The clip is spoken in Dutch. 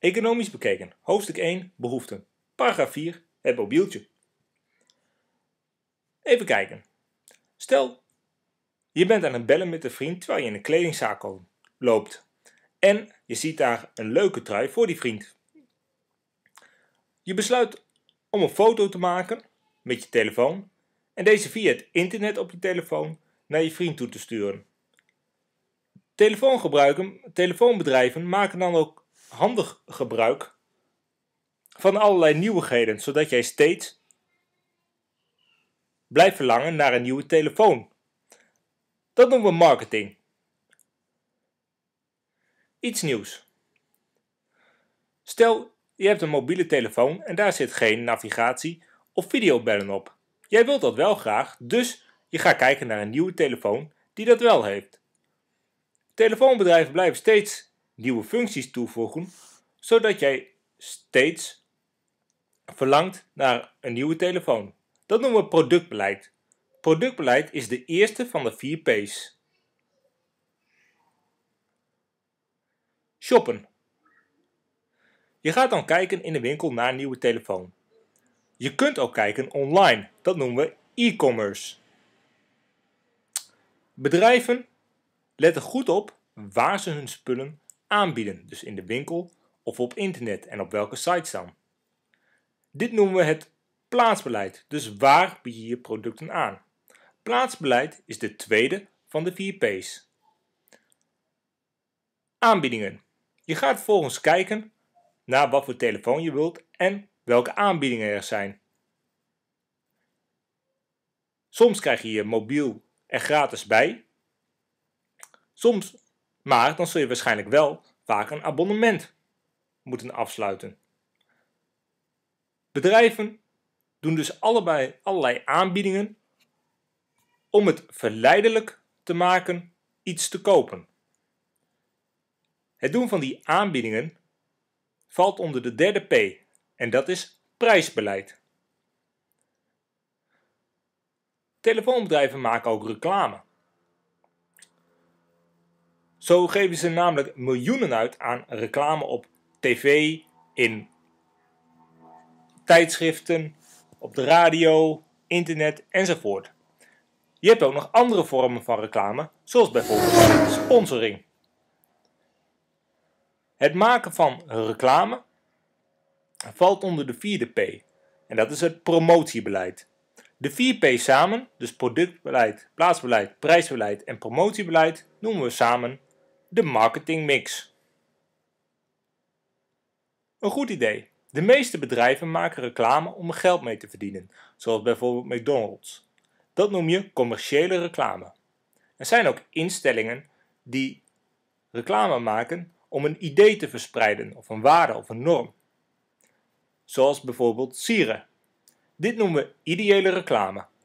Economisch bekeken, hoofdstuk 1, behoeften. Paragraaf 4, het mobieltje. Even kijken. Stel, je bent aan het bellen met een vriend terwijl je in een kledingzaak loopt. En je ziet daar een leuke trui voor die vriend. Je besluit om een foto te maken met je telefoon en deze via het internet op je telefoon naar je vriend toe te sturen. telefoonbedrijven maken dan ook handig gebruik van allerlei nieuwigheden, zodat jij steeds blijft verlangen naar een nieuwe telefoon. Dat noemen we marketing. Iets nieuws. Stel, je hebt een mobiele telefoon en daar zit geen navigatie of videobellen op. Jij wilt dat wel graag, dus je gaat kijken naar een nieuwe telefoon die dat wel heeft. Telefoonbedrijven blijven steeds nieuwe functies toevoegen, zodat jij steeds verlangt naar een nieuwe telefoon. Dat noemen we productbeleid. Productbeleid is de eerste van de vier P's. Shoppen. Je gaat dan kijken in de winkel naar een nieuwe telefoon. Je kunt ook kijken online. Dat noemen we e-commerce. Bedrijven letten goed op waar ze hun spullen aanbieden, dus in de winkel of op internet en op welke sites dan. Dit noemen we het plaatsbeleid, dus waar bied je je producten aan. Plaatsbeleid is de tweede van de vier P's. Aanbiedingen. Je gaat vervolgens kijken naar wat voor telefoon je wilt en welke aanbiedingen er zijn. Soms krijg je je mobiel er gratis bij. Soms maar dan zul je waarschijnlijk wel vaak een abonnement moeten afsluiten. Bedrijven doen dus allebei allerlei aanbiedingen om het verleidelijk te maken iets te kopen. Het doen van die aanbiedingen valt onder de derde P en dat is prijsbeleid. Telefoonbedrijven maken ook reclame. Zo geven ze namelijk miljoenen uit aan reclame op tv, in tijdschriften, op de radio, internet enzovoort. Je hebt ook nog andere vormen van reclame, zoals bijvoorbeeld sponsoring. Het maken van reclame valt onder de vierde P, en dat is het promotiebeleid. De 4P samen, dus productbeleid, plaatsbeleid, prijsbeleid en promotiebeleid, noemen we samen de marketingmix. Een goed idee. De meeste bedrijven maken reclame om geld mee te verdienen, zoals bijvoorbeeld McDonald's. Dat noem je commerciële reclame. Er zijn ook instellingen die reclame maken om een idee te verspreiden of een waarde of een norm. Zoals bijvoorbeeld sieren. Dit noemen we ideële reclame.